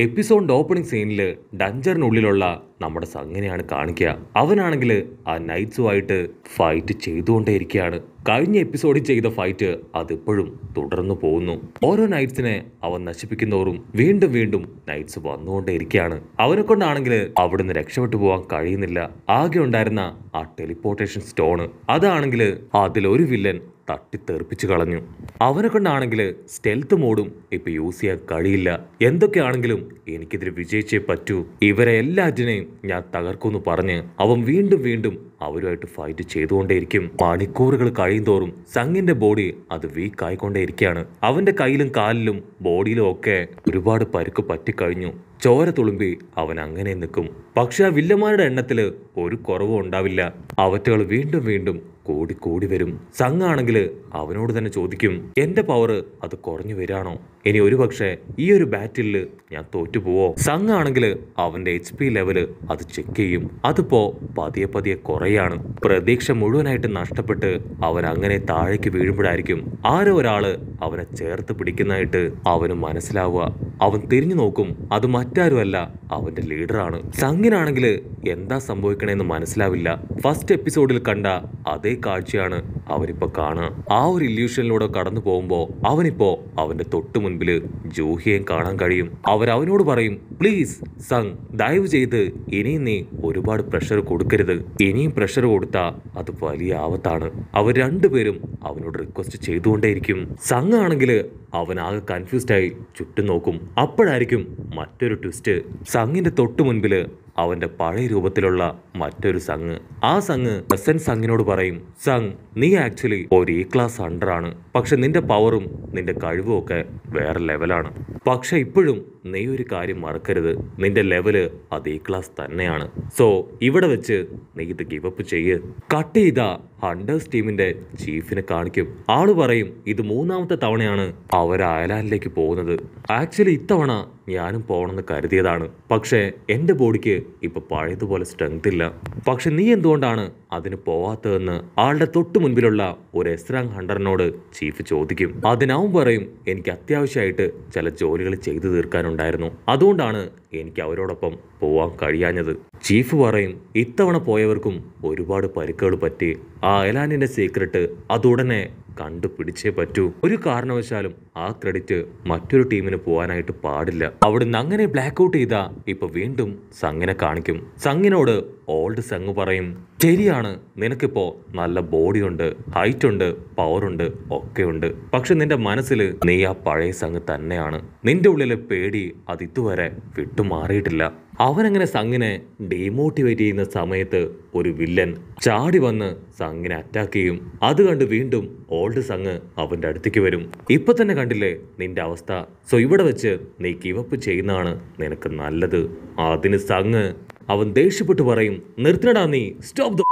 എപ്പിസോഡിൻ്റെ opening സീനിൽ ഡഞ്ചറിനുള്ളിലുള്ള നമ്മുടെ സംഗനെയാണ് കാണിക്കുക അവനാണെങ്കിൽ ആ നൈറ്റ്സുമായിട്ട് ഫൈറ്റ് ചെയ്തുകൊണ്ടേയിരിക്കുകയാണ് കഴിഞ്ഞ എപ്പിസോഡിൽ ചെയ്ത ഫൈറ്റ് അതിപ്പോഴും തുടർന്നു പോകുന്നു ഓരോ നൈറ്റ്സിനെ അവൻ നശിപ്പിക്കുന്നവരും വീണ്ടും വീണ്ടും നൈറ്റ്സ് വന്നുകൊണ്ടേയിരിക്കുകയാണ് അവനെ കൊണ്ടാണെങ്കിൽ അവിടുന്ന് രക്ഷപ്പെട്ടു പോകാൻ കഴിയുന്നില്ല ആകെ ഉണ്ടായിരുന്ന ആ ടെലിപ്പോർട്ടേഷൻ സ്റ്റോണ് അതാണെങ്കിൽ അതിലൊരു വില്ലൻ തട്ടിത്തെറിപ്പിച്ചു കളഞ്ഞു അവനെ കൊണ്ടാണെങ്കിൽ സ്റ്റെൽത്ത് മോഡും ഇപ്പൊ യൂസ് ചെയ്യാൻ കഴിയില്ല എന്തൊക്കെയാണെങ്കിലും എനിക്കിതിൽ വിജയിച്ചേ പറ്റൂ ഇവരെ എല്ലാറ്റിനെയും ഞാൻ തകർക്കുമെന്ന് പറഞ്ഞ് അവൻ വീണ്ടും വീണ്ടും അവരുമായിട്ട് ഫൈറ്റ് ചെയ്തുകൊണ്ടേയിരിക്കും മണിക്കൂറുകൾ കഴിയുന്തോറും സംഗിന്റെ ബോഡി അത് വീക്ക് ആയിക്കൊണ്ടേയിരിക്കുകയാണ് അവന്റെ കയ്യിലും കാലിലും ബോഡിയിലും ഒക്കെ ഒരുപാട് പരുക്ക് പറ്റിക്കഴിഞ്ഞു ചോര തുളുമ്പി അവൻ അങ്ങനെ നിൽക്കും പക്ഷെ ആ വില്ലന്മാരുടെ എണ്ണത്തില് ഒരു കുറവും ഉണ്ടാവില്ല അവറ്റകൾ വീണ്ടും വീണ്ടും കൂടി കൂടി വരും സംഘാണെങ്കിൽ അവനോട് തന്നെ ചോദിക്കും എന്റെ പവർ അത് കുറഞ്ഞു വരാണോ ഇനി ഒരു പക്ഷേ ഈ ഒരു ബാറ്റിൽ ഞാൻ തോറ്റുപോവോ സംഘാണെങ്കിൽ അവൻ്റെ എച്ച് പി ലെവല് അത് ചെക്ക് ചെയ്യും അതിപ്പോ പതിയെ പതിയെ കുറയാണ് പ്രതീക്ഷ മുഴുവനായിട്ട് നഷ്ടപ്പെട്ട് അവൻ അങ്ങനെ താഴേക്ക് വീഴുമ്പോഴായിരിക്കും ആരോ ഒരാൾ അവനെ ചേർത്ത് പിടിക്കുന്നതായിട്ട് അവന് മനസ്സിലാവുക അവൻ തിരിഞ്ഞു നോക്കും അത് മറ്റാരുമല്ല അവന്റെ ലീഡറാണ് സംഘിനാണെങ്കിൽ എന്താ സംഭവിക്കണേന്ന് മനസ്സിലാവില്ല ഫസ്റ്റ് എപ്പിസോഡിൽ കണ്ട അതേ കാഴ്ചയാണ് അവരിപ്പോൾ കാണുക ആ ഒരു ഇല്യൂഷനിലൂടെ കടന്നു പോകുമ്പോൾ അവനിപ്പോ അവന്റെ തൊട്ടുമുന്നിൽ മുൻപിൽ ജൂഹിയെയും കാണാൻ കഴിയും അവരവനോട് പറയും പ്ലീസ് സംഗ് ദയവ് ചെയ്ത് ഇനിയും നീ ഒരുപാട് പ്രഷർ കൊടുക്കരുത് ഇനിയും പ്രഷർ കൊടുത്താൽ അത് വലിയ ആപത്താണ് അവർ രണ്ടുപേരും അവനോട് റിക്വസ്റ്റ് ചെയ്തുകൊണ്ടേയിരിക്കും സംഘാണെങ്കിൽ അവൻ ആകെ കൺഫ്യൂസ്ഡായി ചുറ്റും നോക്കും അപ്പോഴായിരിക്കും മറ്റൊരു ട്വിസ്റ്റ് സങ്ങിന്റെ തൊട്ടു മുൻപിൽ അവൻ്റെ പഴയ രൂപത്തിലുള്ള മറ്റൊരു സംഘ് ആ സംഘ് പ്രസന്റ് സംഘിനോട് പറയും സംഘ് നീ ആക്ച്വലി ഒരു എ ക്ലാസ് അണ്ടറാണ് പക്ഷെ നിന്റെ പവറും നിന്റെ കഴിവും ഒക്കെ വേറെ ലെവലാണ് പക്ഷെ ഇപ്പോഴും നീ ഒരു കാര്യം മറക്കരുത് നിന്റെ ലെവല് അത് എ ക്ലാസ് തന്നെയാണ് സോ ഇവിടെ വെച്ച് നീ ഇത് ഗിവപ്പ് ചെയ്യ് കട്ട് ചെയ്ത ഹണ്ടേഴ്സ് ടീമിന്റെ ചീഫിനെ കാണിക്കും ആള് പറയും ഇത് മൂന്നാമത്തെ തവണയാണ് ആ അവർ അയലാനിലേക്ക് പോകുന്നത് ആക്ച്വലി ഇത്തവണ ഞാനും പോകണമെന്ന് കരുതിയതാണ് പക്ഷേ എൻ്റെ ബോഡിക്ക് ഇപ്പൊ പഴയതുപോലെ സ്ട്രെങ്ത് ഇല്ല പക്ഷെ നീ എന്തുകൊണ്ടാണ് അതിന് പോവാത്തതെന്ന് ആളുടെ തൊട്ടു മുൻപിലുള്ള ഒരു എസ്രാങ് ഹണ്ടറിനോട് ചീഫ് ചോദിക്കും അതിനാവും പറയും എനിക്ക് അത്യാവശ്യമായിട്ട് ചില ജോലികൾ ചെയ്തു തീർക്കാനുണ്ടായിരുന്നു അതുകൊണ്ടാണ് എനിക്ക് അവരോടൊപ്പം പോവാൻ കഴിയാഞ്ഞത് ചീഫ് പറയും ഇത്തവണ പോയവർക്കും ഒരുപാട് പരുക്കുകൾ പറ്റി ആ എലാനിൻ്റെ സീക്രട്ട് അതുടനെ കണ്ടുപിടിച്ചേ പറ്റൂ ഒരു കാരണവശാലും ആ ക്രെഡിറ്റ് മറ്റൊരു ടീമിന് പോകാനായിട്ട് പാടില്ല അവിടുന്ന് അങ്ങനെ ബ്ലാക്ക് ഔട്ട് ചെയ്താൽ ഇപ്പൊ വീണ്ടും സംഗിനെ കാണിക്കും സംഗിനോട് ഓൾഡ് സെങ് പറയും ശരിയാണ് നിനക്കിപ്പോ നല്ല ബോഡി ഉണ്ട് ഹൈറ്റ് ഉണ്ട് പവറുണ്ട് ഉണ്ട് പക്ഷെ നിന്റെ മനസ്സിൽ നീ ആ പഴയ സംഘ് തന്നെയാണ് നിന്റെ ഉള്ളിലെ പേടി അത് ഇതുവരെ വിട്ടുമാറിയിട്ടില്ല അവനങ്ങനെ സംഘിനെ ഡീമോട്ടിവേറ്റ് ചെയ്യുന്ന സമയത്ത് ഒരു വില്ലൻ ചാടി വന്ന് സംഘിനെ അറ്റാക്ക് ചെയ്യും അത് കണ്ട് വീണ്ടും ഓൾഡ് സംഘ് അവൻ്റെ അടുത്തേക്ക് വരും ഇപ്പൊ തന്നെ കണ്ടില്ലേ നിന്റെ അവസ്ഥ സോ ഇവിടെ വെച്ച് നീ കിവപ്പ് ചെയ്യുന്നതാണ് നിനക്ക് നല്ലത് അതിന് സംഘ് അവൻ ദേഷ്യപ്പെട്ടു പറയും നിർത്തടാ നീ സ്റ്റോപ്പ്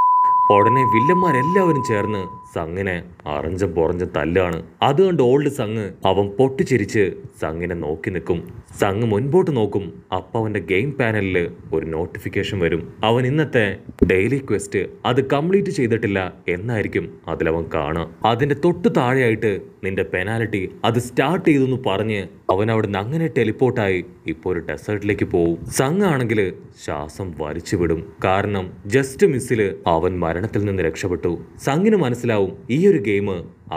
ഉടനെ വില്ലന്മാരെല്ലാവരും ചേർന്ന് സങ്ങിനെ അറഞ്ചും പൊറഞ്ചും തല്ലാണ് അത് കണ്ട് ഓൾഡ് സംഗ് അവൻ പൊട്ടിച്ചിരിച്ച് സങ്ങിനെ നോക്കി നിൽക്കും സംഗ് മുൻപോട്ട് നോക്കും അപ്പം അവൻ്റെ ഗെയിം പാനലിൽ ഒരു നോട്ടിഫിക്കേഷൻ വരും അവൻ ഇന്നത്തെ ഡെയിലി ക്വസ്റ്റ് അത് കംപ്ലീറ്റ് ചെയ്തിട്ടില്ല എന്നായിരിക്കും അതിലവൻ കാണുക അതിൻ്റെ തൊട്ട് താഴെയായിട്ട് നിന്റെ പെനാലിറ്റി അത് സ്റ്റാർട്ട് ചെയ്തു എന്ന് പറഞ്ഞ് അവൻ നിന്ന് അങ്ങനെ ടെലിപ്പോർട്ടായി ഇപ്പോൾ ഒരു ഡെസേർട്ടിലേക്ക് പോവും സംഘാണെങ്കിൽ ശ്വാസം വലിച്ചു വിടും കാരണം ജസ്റ്റ് മിസ്സിൽ അവൻ മരണം മരണത്തിൽ നിന്ന് രക്ഷപ്പെട്ടു സംഗിന് മനസ്സിലാവും ഈ ഒരു ഗെയിം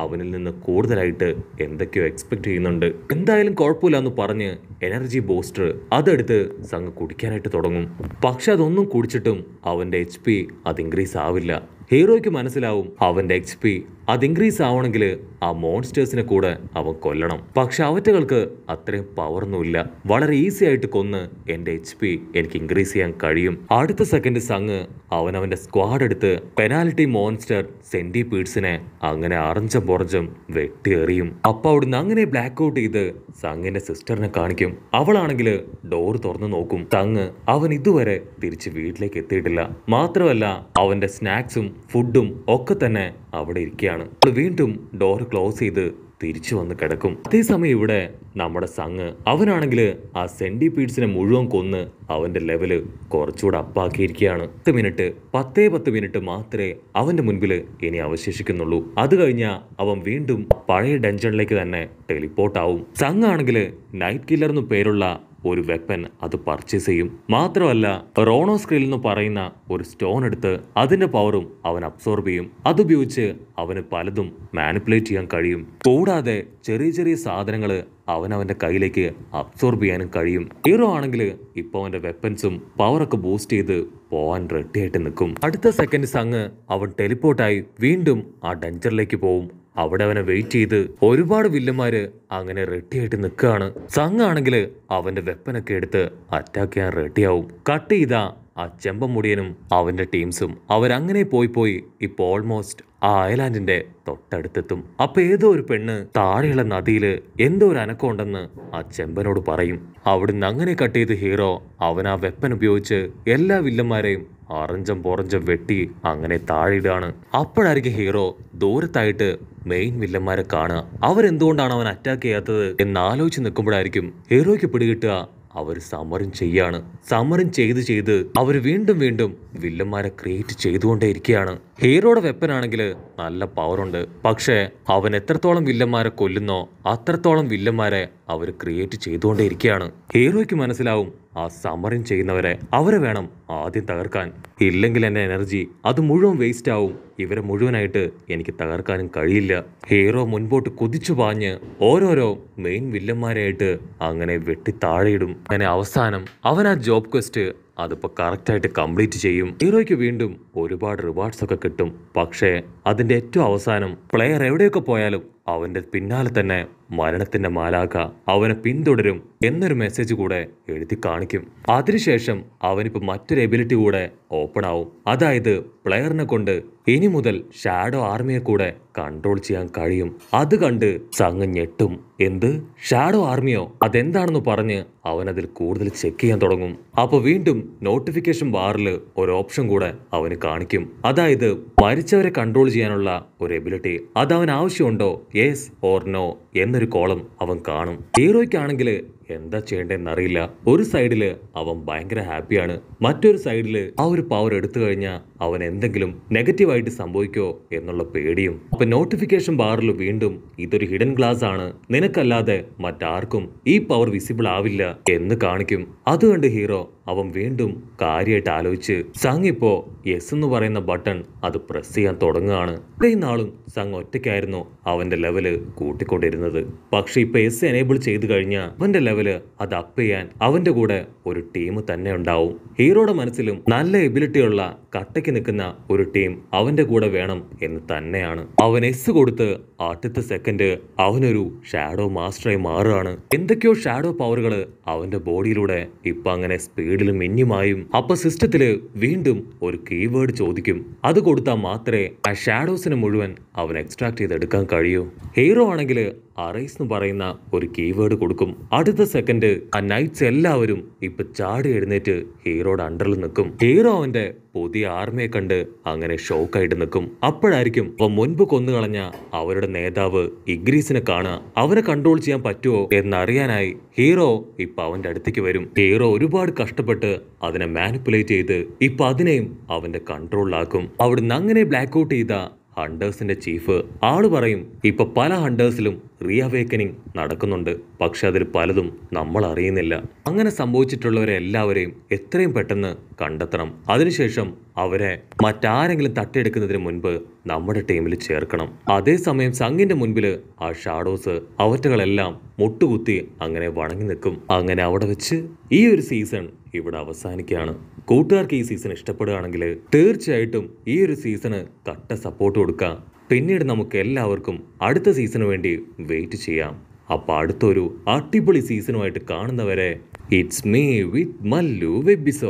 അവനിൽ നിന്ന് കൂടുതലായിട്ട് എന്തൊക്കെയോ എക്സ്പെക്ട് ചെയ്യുന്നുണ്ട് എന്തായാലും കുഴപ്പമില്ല എന്ന് പറഞ്ഞ് എനർജി ബൂസ്റ്റർ അതെടുത്ത് സംഘ് കുടിക്കാനായിട്ട് തുടങ്ങും പക്ഷെ അതൊന്നും കുടിച്ചിട്ടും അവൻ്റെ എച്ച് പി അത് ഇൻക്രീസ് ആവില്ല ഹീറോയ്ക്ക് മനസ്സിലാവും അവന്റെ എച്ച് പി അത് ഇൻക്രീസ് ആവണമെങ്കിൽ ആ മോൺസ്റ്റേഴ്സിനെ കൂടെ അവൻ കൊല്ലണം പക്ഷെ അവറ്റകൾക്ക് അത്രയും പവർന്നുമില്ല വളരെ ഈസി ആയിട്ട് കൊന്ന് എന്റെ എച്ച് പി എനിക്ക് ഇൻക്രീസ് ചെയ്യാൻ കഴിയും അടുത്ത സെക്കൻഡ് സങ് അവൻ അവന്റെ സ്ക്വാഡ് എടുത്ത് പെനാൽറ്റി മോൺസ്റ്റർ സെന്റി പീഡ്സിനെ അങ്ങനെ അറഞ്ചം പുറഞ്ചും വെട്ടിയെറിയും അപ്പൊ അവിടുന്ന് അങ്ങനെ ബ്ലാക്ക് ഔട്ട് ചെയ്ത് സങ്ങിന്റെ സിസ്റ്ററിനെ കാണിക്കും അവളാണെങ്കിൽ ഡോർ തുറന്നു നോക്കും തങ് അവൻ ഇതുവരെ തിരിച്ച് വീട്ടിലേക്ക് എത്തിയിട്ടില്ല മാത്രമല്ല അവന്റെ സ്നാക്സും ഫുഡും ഒക്കെ തന്നെ അവിടെ ഇരിക്കുകയാണ് അവൾ വീണ്ടും ഡോർ ക്ലോസ് ചെയ്ത് തിരിച്ചു വന്ന് കിടക്കും അതേസമയം ഇവിടെ നമ്മുടെ സങ് അവനാണെങ്കിൽ ആ സെൻഡി പീഡ്സിനെ മുഴുവൻ കൊന്ന് അവൻ്റെ ലെവല് കുറച്ചുകൂടെ അപ്പാക്കിയിരിക്കുകയാണ് പത്ത് മിനിറ്റ് പത്തേ പത്ത് മിനിറ്റ് മാത്രമേ അവൻ്റെ മുൻപിൽ ഇനി അവശേഷിക്കുന്നുള്ളൂ അത് കഴിഞ്ഞാൽ അവൻ വീണ്ടും പഴയ ഡെഞ്ചണിലേക്ക് തന്നെ ടെലിപ്പോർട്ടാവും സങ് ആണെങ്കിൽ നൈറ്റ് കില്ലർ എന്നു പേരുള്ള ഒരു വെപ്പൻ അത് പർച്ചേസ് ചെയ്യും മാത്രമല്ല റോണോ സ്ക്രീൽ എന്ന് പറയുന്ന ഒരു സ്റ്റോൺ എടുത്ത് അതിന്റെ പവറും അവൻ അബ്സോർബ് ചെയ്യും അതുപയോഗിച്ച് അവന് പലതും മാനിപ്പുലേറ്റ് ചെയ്യാൻ കഴിയും കൂടാതെ ചെറിയ ചെറിയ സാധനങ്ങൾ അവന്റെ കയ്യിലേക്ക് അബ്സോർബ് ചെയ്യാനും കഴിയും ഹീറോ ആണെങ്കിൽ ഇപ്പൊ അവന്റെ വെപ്പൻസും പവറൊക്കെ ബൂസ്റ്റ് ചെയ്ത് പോവാൻ റെഡിയായിട്ട് നിൽക്കും അടുത്ത സെക്കൻഡ്സ് അങ്ങ് അവൻ ടെലിപ്പോർട്ടായി വീണ്ടും ആ ഡഞ്ചറിലേക്ക് പോവും അവിടെ അവനെ വെയിറ്റ് ചെയ്ത് ഒരുപാട് വില്ലന്മാര് അങ്ങനെ റെഡിയായിട്ട് നിൽക്കുകയാണ് സംഘാണെങ്കിൽ അവന്റെ വെപ്പനൊക്കെ എടുത്ത് അറ്റാക്ക് ചെയ്യാൻ റെഡിയാവും കട്ട് ചെയ്ത ആ ചെമ്പമുടിയനും അവന്റെ ടീംസും അവരങ്ങനെ പോയി പോയി ഇപ്പോൾ ഓൾമോസ്റ്റ് ആ അയലാൻഡിന്റെ തൊട്ടടുത്തെത്തും അപ്പൊ ഏതോ ഒരു പെണ്ണ് താഴെയുള്ള നദിയിൽ എന്തോ ഒരു അനക്കമുണ്ടെന്ന് ആ ചെമ്പനോട് പറയും അവിടുന്ന് അങ്ങനെ കട്ട് ചെയ്ത ഹീറോ അവൻ ആ വെപ്പൻ ഉപയോഗിച്ച് എല്ലാ വില്ലന്മാരെയും അറഞ്ചം പൊറഞ്ചം വെട്ടി അങ്ങനെ താഴെയിടാണ് അപ്പോഴായിരിക്കും ഹീറോ ദൂരത്തായിട്ട് മെയിൻ വില്ലന്മാരെ കാണുക അവരെന്തുകൊണ്ടാണ് അവൻ അറ്റാക്ക് ചെയ്യാത്തത് എന്നാലോചിച്ച് നിൽക്കുമ്പോഴായിരിക്കും ഹീറോയ്ക്ക് പിടികിട്ടുക അവർ സമരം ചെയ്യാണ് സമരം ചെയ്ത് ചെയ്ത് അവർ വീണ്ടും വീണ്ടും വില്ലന്മാരെ ക്രിയേറ്റ് ചെയ്തുകൊണ്ടേയിരിക്കുകയാണ് ഹീറോയുടെ വെപ്പനാണെങ്കിൽ നല്ല പവറുണ്ട് പക്ഷേ അവൻ എത്രത്തോളം വില്ലന്മാരെ കൊല്ലുന്നോ അത്രത്തോളം വില്ലന്മാരെ അവർ ക്രിയേറ്റ് ചെയ്തുകൊണ്ടേയിരിക്കുകയാണ് ഹീറോയ്ക്ക് മനസ്സിലാവും ആ സമരം ചെയ്യുന്നവരെ അവരെ വേണം ആദ്യം തകർക്കാൻ ഇല്ലെങ്കിൽ എൻ്റെ എനർജി അത് മുഴുവൻ വേസ്റ്റ് ആവും ഇവരെ മുഴുവനായിട്ട് എനിക്ക് തകർക്കാനും കഴിയില്ല ഹീറോ മുൻപോട്ട് കുതിച്ചു പാഞ്ഞ് ഓരോരോ മെയിൻ വില്ലന്മാരെയായിട്ട് അങ്ങനെ വെട്ടി താഴെയിടും അങ്ങനെ അവസാനം അവൻ ആ ജോബ് ക്വസ്റ്റ് അതിപ്പോൾ കറക്റ്റായിട്ട് കംപ്ലീറ്റ് ചെയ്യും ഹീറോയ്ക്ക് വീണ്ടും ഒരുപാട് റിവാർഡ്സ് ഒക്കെ കിട്ടും പക്ഷേ അതിൻ്റെ ഏറ്റവും അവസാനം പ്ലെയർ എവിടെയൊക്കെ പോയാലും അവൻ്റെ പിന്നാലെ തന്നെ മരണത്തിൻ്റെ മാലാഖ അവനെ പിന്തുടരും എന്നൊരു മെസ്സേജ് കൂടെ എഴുതി കാണിക്കും അതിനുശേഷം അവനിപ്പോൾ മറ്റൊരു എബിലിറ്റി കൂടെ ഓപ്പൺ ആവും അതായത് പ്ലെയറിനെ കൊണ്ട് ഇനി മുതൽ ഷാഡോ ആർമിയെ കൂടെ കൺട്രോൾ ചെയ്യാൻ കഴിയും അത് കണ്ട് സംഘം ഞെട്ടും എന്ത് ഷാഡോ ആർമിയോ അതെന്താണെന്ന് പറഞ്ഞ് അവനതിൽ കൂടുതൽ ചെക്ക് ചെയ്യാൻ തുടങ്ങും അപ്പോൾ വീണ്ടും നോട്ടിഫിക്കേഷൻ ബാറിൽ ഒരു ഓപ്ഷൻ കൂടെ അവന് കാണിക്കും അതായത് മരിച്ചവരെ കൺട്രോൾ ചെയ്യാനുള്ള ഒരു എബിലിറ്റി അത് അവൻ ആവശ്യമുണ്ടോ യെസ് ഓർ നോ എന്നൊരു കോളം അവൻ കാണും ഹീറോയ്ക്കാണെങ്കിൽ എന്താ അറിയില്ല ഒരു സൈഡില് അവൻ ഭയങ്കര ഹാപ്പിയാണ് മറ്റൊരു സൈഡില് ആ ഒരു പവർ എടുത്തു കഴിഞ്ഞാൽ അവൻ എന്തെങ്കിലും നെഗറ്റീവായിട്ട് സംഭവിക്കോ എന്നുള്ള പേടിയും അപ്പൊ നോട്ടിഫിക്കേഷൻ ബാറിൽ വീണ്ടും ഇതൊരു ഹിഡൻ ഗ്ലാസ് ആണ് നിനക്കല്ലാതെ മറ്റാർക്കും ഈ പവർ വിസിബിൾ ആവില്ല എന്ന് കാണിക്കും അതുകൊണ്ട് ഹീറോ അവൻ വീണ്ടും കാര്യമായിട്ട് ആലോചിച്ച് സംഗ് ഇപ്പോ എസ് എന്ന് പറയുന്ന ബട്ടൺ അത് പ്രസ് ചെയ്യാൻ തുടങ്ങുകയാണ് ഇത്രയും നാളും സംഗ് ഒറ്റയ്ക്കായിരുന്നു അവന്റെ ലെവല് കൂട്ടിക്കൊണ്ടിരുന്നത് പക്ഷെ ഇപ്പൊ എസ് എനേബിൾ ചെയ്ത് കഴിഞ്ഞാൽ അവന്റെ ലെവല് അത് അപ്പ് ചെയ്യാൻ അവന്റെ കൂടെ ഒരു ടീം തന്നെ ഉണ്ടാവും ഹീറോയുടെ മനസ്സിലും നല്ല എബിലിറ്റിയുള്ള കട്ടയ്ക്ക് നിൽക്കുന്ന ഒരു ടീം അവന്റെ കൂടെ വേണം എന്ന് തന്നെയാണ് അവൻ എസ് കൊടുത്ത് അടുത്ത സെക്കൻഡ് അവനൊരു ഷാഡോ മാസ്റ്ററായി മാറുകയാണ് എന്തൊക്കെയോ ഷാഡോ പവറുകൾ അവന്റെ ബോഡിയിലൂടെ ഇപ്പൊ അങ്ങനെ സ്പീഡിൽ മിന്നിമായും അപ്പൊ സിസ്റ്റത്തിൽ വീണ്ടും ഒരു കീവേഡ് ചോദിക്കും അത് കൊടുത്താൽ മാത്രമേ ആ ഷാഡോസിനെ മുഴുവൻ അവൻ എക്സ്ട്രാക്ട് ചെയ്തെടുക്കാൻ കഴിയൂ ഹീറോ ആണെങ്കിൽ അറൈസ് എന്ന് പറയുന്ന ഒരു കീവേഡ് കൊടുക്കും അടുത്ത അടുത്ത സെക്കൻഡ് ആ നൈറ്റ്സ് എല്ലാവരും ഇപ്പൊ ചാടി എഴുന്നേറ്റ് ഹീറോയുടെ അണ്ടറിൽ നിൽക്കും ഹീറോ അവന്റെ പുതിയ ആർമിയെ കണ്ട് അങ്ങനെ ഷോക്കായിട്ട് നിൽക്കും അപ്പോഴായിരിക്കും അവൻ മുൻപ് കൊന്നുകളഞ്ഞ അവരുടെ നേതാവ് ഇഗ്രീസിനെ കാണാൻ അവനെ കൺട്രോൾ ചെയ്യാൻ പറ്റുമോ എന്നറിയാനായി ഹീറോ ഇപ്പൊ അവന്റെ അടുത്തേക്ക് വരും ഹീറോ ഒരുപാട് കഷ്ടപ്പെട്ട് അതിനെ മാനിപ്പുലേറ്റ് ചെയ്ത് ഇപ്പൊ അതിനെയും അവന്റെ കൺട്രോളിലാക്കും അവിടുന്ന് അങ്ങനെ ബ്ലാക്ക് ഔട്ട് ചെയ്ത ഹണ്ടേഴ്സിന്റെ ചീഫ് ആള് പറയും ഇപ്പൊ പല ഹണ്ടേഴ്സിലും റീഅവേക്കനിങ് നടക്കുന്നുണ്ട് പക്ഷെ അതിൽ പലതും നമ്മൾ അറിയുന്നില്ല അങ്ങനെ സംഭവിച്ചിട്ടുള്ളവരെ എല്ലാവരെയും എത്രയും പെട്ടെന്ന് കണ്ടെത്തണം അതിനുശേഷം അവരെ മറ്റാരെങ്കിലും തട്ടിയെടുക്കുന്നതിന് മുൻപ് നമ്മുടെ ടീമിൽ ചേർക്കണം അതേസമയം സംഘിന്റെ മുൻപിൽ ആ ഷാഡോസ് അവറ്റകളെല്ലാം മുട്ടുകുത്തി അങ്ങനെ വണങ്ങി നിൽക്കും അങ്ങനെ അവിടെ വെച്ച് ഈ ഒരു സീസൺ ഇവിടെ അവസാനിക്കുകയാണ് കൂട്ടുകാർക്ക് ഈ സീസൺ ഇഷ്ടപ്പെടുകയാണെങ്കിൽ തീർച്ചയായിട്ടും ഈ ഒരു സീസണ് കട്ട സപ്പോർട്ട് കൊടുക്കുക പിന്നീട് നമുക്ക് എല്ലാവർക്കും അടുത്ത സീസണു വേണ്ടി വെയിറ്റ് ചെയ്യാം അപ്പോൾ അടുത്തൊരു അടിപൊളി സീസണുമായിട്ട് കാണുന്നവരെ ഇറ്റ്സ് മീ വിത്ത് മല്ലു വെബിസോ